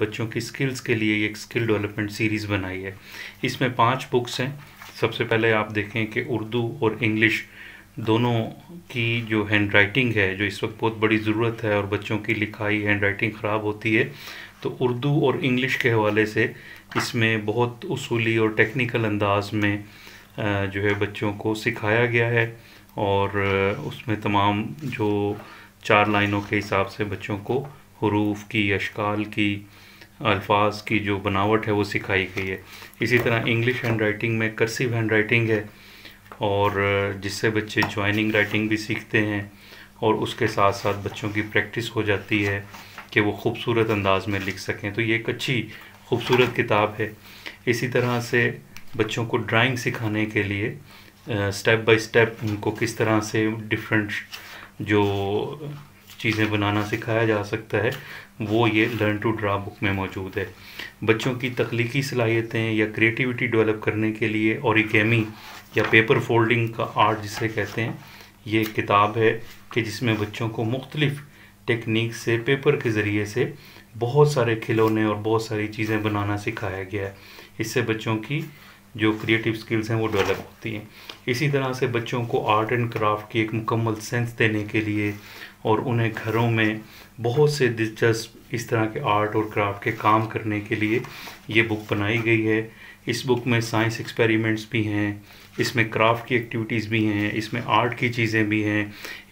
बच्चों की स्किल्स के लिए एक स्किल डेवलपमेंट सीरीज़ बनाई है इसमें पांच बुक्स हैं सबसे पहले आप देखें कि उर्दू और इंग्लिश दोनों की जो हैंड राइटिंग है जो इस वक्त बहुत बड़ी ज़रूरत है और बच्चों की लिखाई हैंड राइटिंग ख़राब होती है तो उर्दू और इंग्लिश के हवाले से इसमें बहुत उसूली और टेक्निकल अंदाज में जो है बच्चों को सिखाया गया है और उसमें तमाम जो चार लाइनों के हिसाब से बच्चों को हरूफ की अशकाल की अल्फाज की जो बनावट है वो सिखाई गई है इसी तरह इंग्लिश हैंड राइटिंग में कर्सिव हैंड राइटिंग है और जिससे बच्चे ज्वाइनिंग राइटिंग भी सीखते हैं और उसके साथ साथ बच्चों की प्रैक्टिस हो जाती है कि वो खूबसूरत अंदाज में लिख सकें तो ये एक अच्छी खूबसूरत किताब है इसी तरह से बच्चों को ड्राइंग सिखाने के लिए स्टेप बाय स्टेप उनको किस तरह से डिफरेंट जो चीज़ें बनाना सिखाया जा सकता है वो ये लर्न टू ड्रा बुक में मौजूद है बच्चों की तख्लीकी सलाहियतें या क्रिएटिविटी डेवलप करने के लिए औरिगेमी या पेपर फोल्डिंग का आर्ट जिसे कहते हैं ये किताब है कि जिसमें बच्चों को मुख्तलिफ़ टेक्निक से पेपर के ज़रिए से बहुत सारे खिलौने और बहुत सारी चीज़ें बनाना सिखाया गया है इससे बच्चों की जो क्रिएटिव स्किल्स हैं वो डेवलप होती हैं इसी तरह से बच्चों को आर्ट एंड क्राफ्ट की एक मुकम्मल सेंस देने के लिए और उन्हें घरों में बहुत से दिलचस्प इस तरह के आर्ट और क्राफ्ट के काम करने के लिए ये बुक बनाई गई है इस बुक में साइंस एक्सपेरिमेंट्स भी हैं इसमें क्राफ्ट की एक्टिविटीज़ भी हैं इसमें आर्ट की चीज़ें भी हैं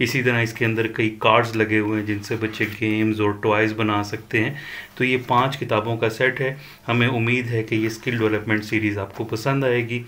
इसी तरह इसके अंदर कई कार्ड्स लगे हुए हैं जिनसे बच्चे गेम्स और टॉयज़ बना सकते हैं तो ये पांच किताबों का सेट है हमें उम्मीद है कि ये स्किल डेवलपमेंट सीरीज़ आपको पसंद आएगी